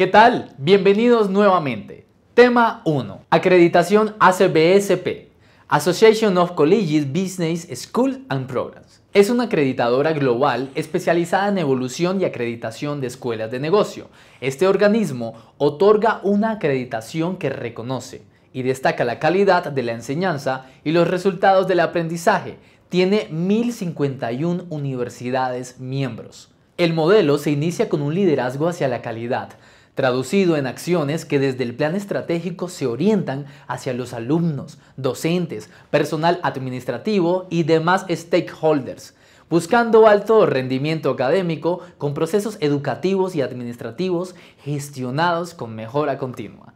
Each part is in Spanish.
¿Qué tal? Bienvenidos nuevamente. Tema 1. Acreditación ACBSP, Association of Colleges, Business, Schools and Programs. Es una acreditadora global especializada en evolución y acreditación de escuelas de negocio. Este organismo otorga una acreditación que reconoce y destaca la calidad de la enseñanza y los resultados del aprendizaje. Tiene 1051 universidades miembros. El modelo se inicia con un liderazgo hacia la calidad, traducido en acciones que desde el plan estratégico se orientan hacia los alumnos, docentes, personal administrativo y demás stakeholders, buscando alto rendimiento académico con procesos educativos y administrativos gestionados con mejora continua.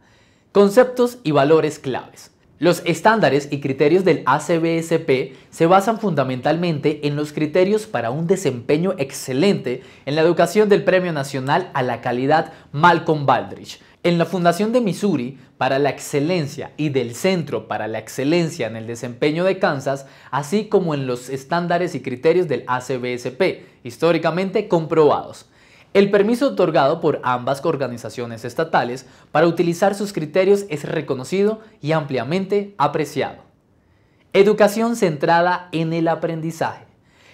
Conceptos y valores claves. Los estándares y criterios del ACBSP se basan fundamentalmente en los criterios para un desempeño excelente en la educación del Premio Nacional a la Calidad Malcolm Baldrich, en la Fundación de Missouri para la Excelencia y del Centro para la Excelencia en el Desempeño de Kansas, así como en los estándares y criterios del ACBSP, históricamente comprobados. El permiso otorgado por ambas organizaciones estatales para utilizar sus criterios es reconocido y ampliamente apreciado. Educación centrada en el aprendizaje.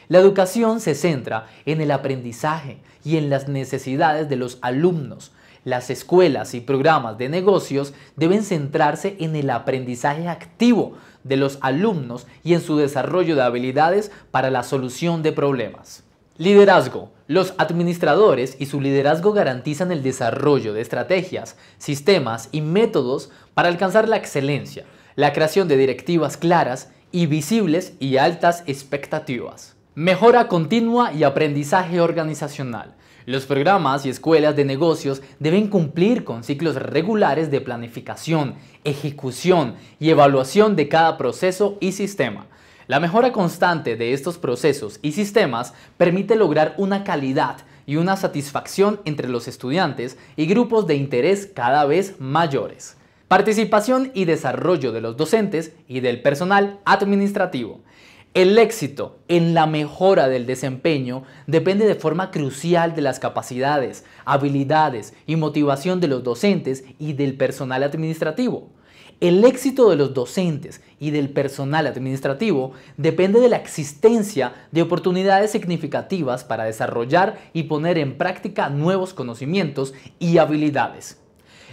La educación se centra en el aprendizaje y en las necesidades de los alumnos. Las escuelas y programas de negocios deben centrarse en el aprendizaje activo de los alumnos y en su desarrollo de habilidades para la solución de problemas. Liderazgo. Los administradores y su liderazgo garantizan el desarrollo de estrategias, sistemas y métodos para alcanzar la excelencia, la creación de directivas claras y visibles y altas expectativas. Mejora continua y aprendizaje organizacional. Los programas y escuelas de negocios deben cumplir con ciclos regulares de planificación, ejecución y evaluación de cada proceso y sistema la mejora constante de estos procesos y sistemas permite lograr una calidad y una satisfacción entre los estudiantes y grupos de interés cada vez mayores. Participación y desarrollo de los docentes y del personal administrativo. El éxito en la mejora del desempeño depende de forma crucial de las capacidades, habilidades y motivación de los docentes y del personal administrativo. El éxito de los docentes y del personal administrativo depende de la existencia de oportunidades significativas para desarrollar y poner en práctica nuevos conocimientos y habilidades.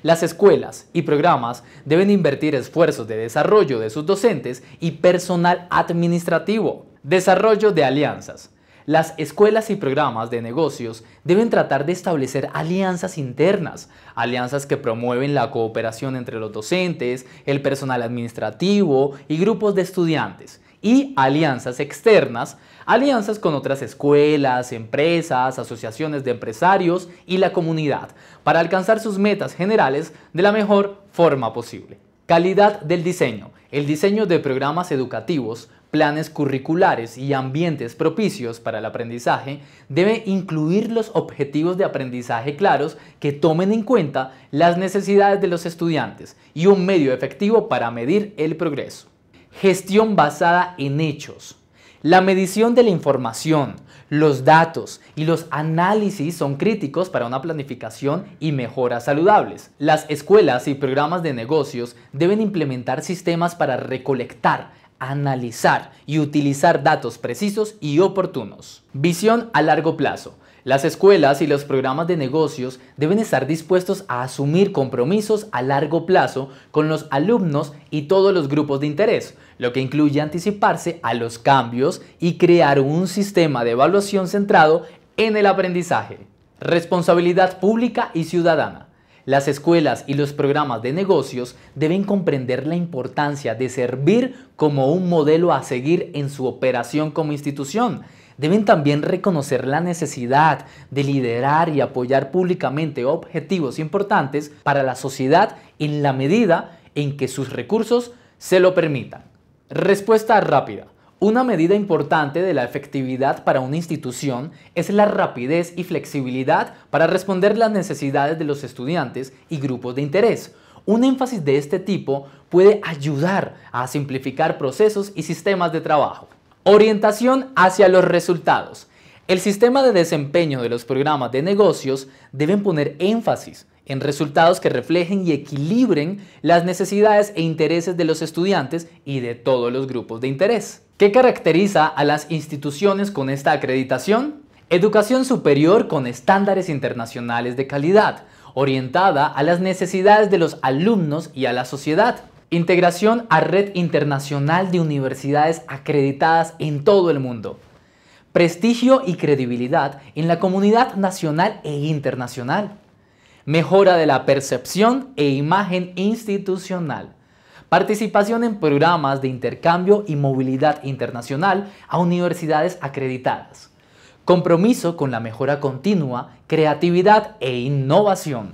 Las escuelas y programas deben invertir esfuerzos de desarrollo de sus docentes y personal administrativo. Desarrollo de alianzas. Las escuelas y programas de negocios deben tratar de establecer alianzas internas, alianzas que promueven la cooperación entre los docentes, el personal administrativo y grupos de estudiantes y alianzas externas, alianzas con otras escuelas, empresas, asociaciones de empresarios y la comunidad, para alcanzar sus metas generales de la mejor forma posible. Calidad del diseño. El diseño de programas educativos planes curriculares y ambientes propicios para el aprendizaje, debe incluir los objetivos de aprendizaje claros que tomen en cuenta las necesidades de los estudiantes y un medio efectivo para medir el progreso. Gestión basada en hechos. La medición de la información, los datos y los análisis son críticos para una planificación y mejoras saludables. Las escuelas y programas de negocios deben implementar sistemas para recolectar, analizar y utilizar datos precisos y oportunos. Visión a largo plazo. Las escuelas y los programas de negocios deben estar dispuestos a asumir compromisos a largo plazo con los alumnos y todos los grupos de interés, lo que incluye anticiparse a los cambios y crear un sistema de evaluación centrado en el aprendizaje. Responsabilidad pública y ciudadana. Las escuelas y los programas de negocios deben comprender la importancia de servir como un modelo a seguir en su operación como institución. Deben también reconocer la necesidad de liderar y apoyar públicamente objetivos importantes para la sociedad en la medida en que sus recursos se lo permitan. Respuesta rápida. Una medida importante de la efectividad para una institución es la rapidez y flexibilidad para responder las necesidades de los estudiantes y grupos de interés. Un énfasis de este tipo puede ayudar a simplificar procesos y sistemas de trabajo. Orientación hacia los resultados. El sistema de desempeño de los programas de negocios deben poner énfasis en resultados que reflejen y equilibren las necesidades e intereses de los estudiantes y de todos los grupos de interés. ¿Qué caracteriza a las instituciones con esta acreditación? Educación superior con estándares internacionales de calidad, orientada a las necesidades de los alumnos y a la sociedad. Integración a red internacional de universidades acreditadas en todo el mundo. Prestigio y credibilidad en la comunidad nacional e internacional. Mejora de la percepción e imagen institucional participación en programas de intercambio y movilidad internacional a universidades acreditadas, compromiso con la mejora continua, creatividad e innovación,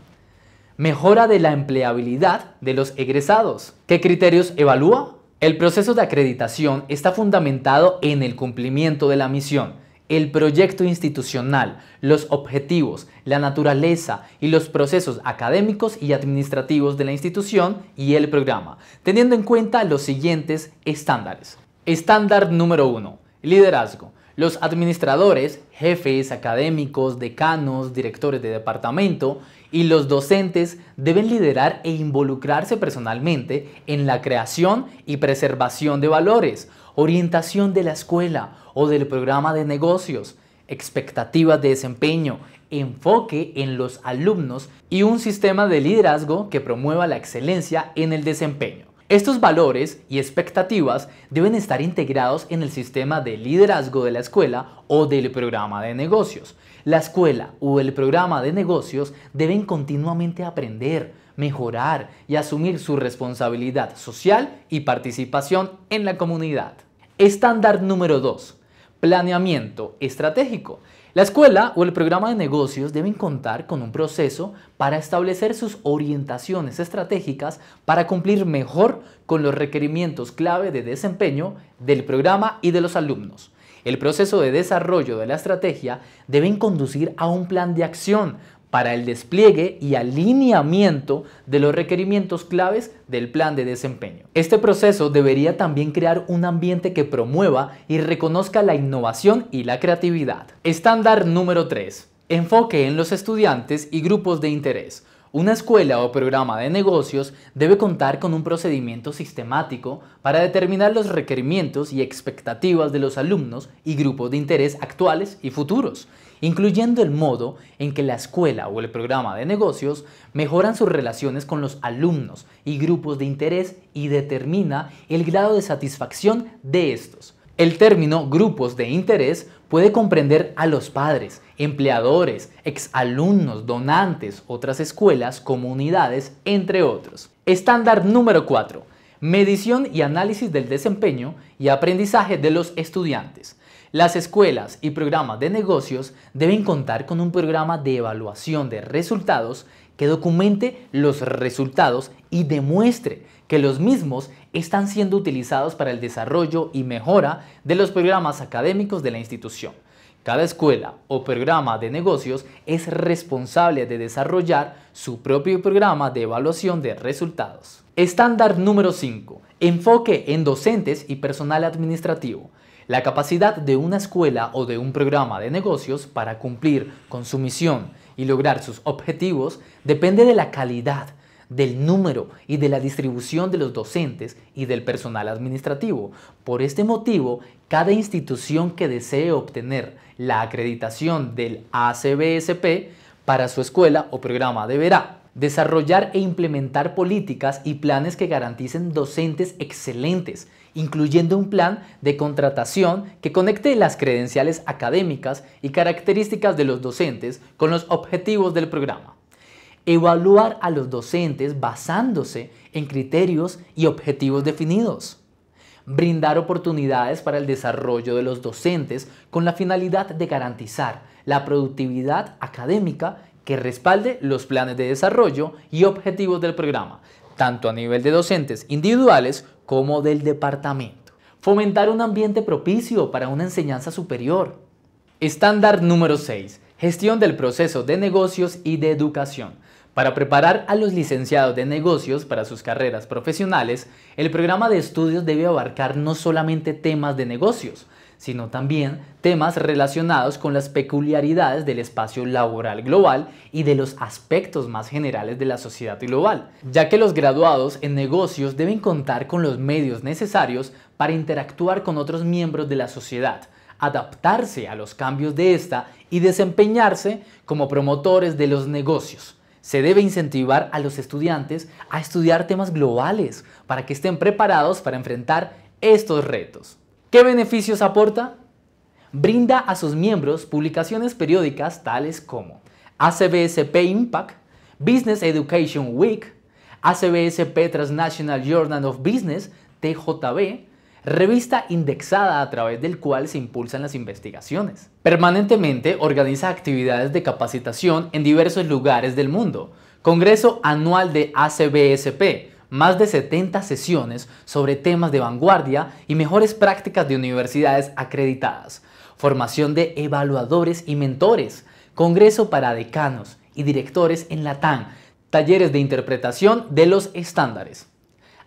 mejora de la empleabilidad de los egresados. ¿Qué criterios evalúa? El proceso de acreditación está fundamentado en el cumplimiento de la misión, el proyecto institucional, los objetivos, la naturaleza y los procesos académicos y administrativos de la institución y el programa, teniendo en cuenta los siguientes estándares. Estándar número 1. Liderazgo. Los administradores, jefes, académicos, decanos, directores de departamento y los docentes deben liderar e involucrarse personalmente en la creación y preservación de valores, orientación de la escuela o del programa de negocios, expectativas de desempeño, enfoque en los alumnos y un sistema de liderazgo que promueva la excelencia en el desempeño. Estos valores y expectativas deben estar integrados en el sistema de liderazgo de la escuela o del programa de negocios. La escuela o el programa de negocios deben continuamente aprender, mejorar y asumir su responsabilidad social y participación en la comunidad. Estándar número 2. Planeamiento estratégico. La escuela o el programa de negocios deben contar con un proceso para establecer sus orientaciones estratégicas para cumplir mejor con los requerimientos clave de desempeño del programa y de los alumnos. El proceso de desarrollo de la estrategia deben conducir a un plan de acción para el despliegue y alineamiento de los requerimientos claves del plan de desempeño. Este proceso debería también crear un ambiente que promueva y reconozca la innovación y la creatividad. Estándar número 3. Enfoque en los estudiantes y grupos de interés. Una escuela o programa de negocios debe contar con un procedimiento sistemático para determinar los requerimientos y expectativas de los alumnos y grupos de interés actuales y futuros incluyendo el modo en que la escuela o el programa de negocios mejoran sus relaciones con los alumnos y grupos de interés y determina el grado de satisfacción de estos. El término grupos de interés puede comprender a los padres, empleadores, exalumnos, donantes, otras escuelas, comunidades, entre otros. Estándar número 4. Medición y análisis del desempeño y aprendizaje de los estudiantes. Las escuelas y programas de negocios deben contar con un programa de evaluación de resultados que documente los resultados y demuestre que los mismos están siendo utilizados para el desarrollo y mejora de los programas académicos de la institución. Cada escuela o programa de negocios es responsable de desarrollar su propio programa de evaluación de resultados. Estándar número 5. Enfoque en docentes y personal administrativo. La capacidad de una escuela o de un programa de negocios para cumplir con su misión y lograr sus objetivos depende de la calidad, del número y de la distribución de los docentes y del personal administrativo. Por este motivo, cada institución que desee obtener la acreditación del ACBSP para su escuela o programa deberá desarrollar e implementar políticas y planes que garanticen docentes excelentes, incluyendo un plan de contratación que conecte las credenciales académicas y características de los docentes con los objetivos del programa evaluar a los docentes basándose en criterios y objetivos definidos, brindar oportunidades para el desarrollo de los docentes con la finalidad de garantizar la productividad académica que respalde los planes de desarrollo y objetivos del programa, tanto a nivel de docentes individuales como del departamento. Fomentar un ambiente propicio para una enseñanza superior. Estándar número 6. Gestión del proceso de negocios y de educación. Para preparar a los licenciados de negocios para sus carreras profesionales, el programa de estudios debe abarcar no solamente temas de negocios, sino también temas relacionados con las peculiaridades del espacio laboral global y de los aspectos más generales de la sociedad global, ya que los graduados en negocios deben contar con los medios necesarios para interactuar con otros miembros de la sociedad, adaptarse a los cambios de esta y desempeñarse como promotores de los negocios se debe incentivar a los estudiantes a estudiar temas globales para que estén preparados para enfrentar estos retos. ¿Qué beneficios aporta? Brinda a sus miembros publicaciones periódicas tales como ACBSP Impact, Business Education Week, ACBSP Transnational Journal of Business, TJB, revista indexada a través del cual se impulsan las investigaciones. Permanentemente organiza actividades de capacitación en diversos lugares del mundo. Congreso anual de ACBSP, más de 70 sesiones sobre temas de vanguardia y mejores prácticas de universidades acreditadas, formación de evaluadores y mentores, congreso para decanos y directores en Latam, talleres de interpretación de los estándares.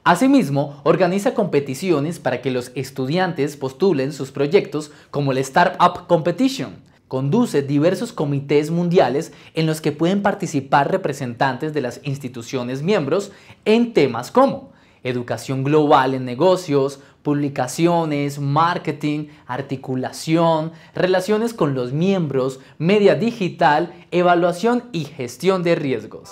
Asimismo, organiza competiciones para que los estudiantes postulen sus proyectos como el Startup Competition. Conduce diversos comités mundiales en los que pueden participar representantes de las instituciones miembros en temas como educación global en negocios, publicaciones, marketing, articulación, relaciones con los miembros, media digital, evaluación y gestión de riesgos.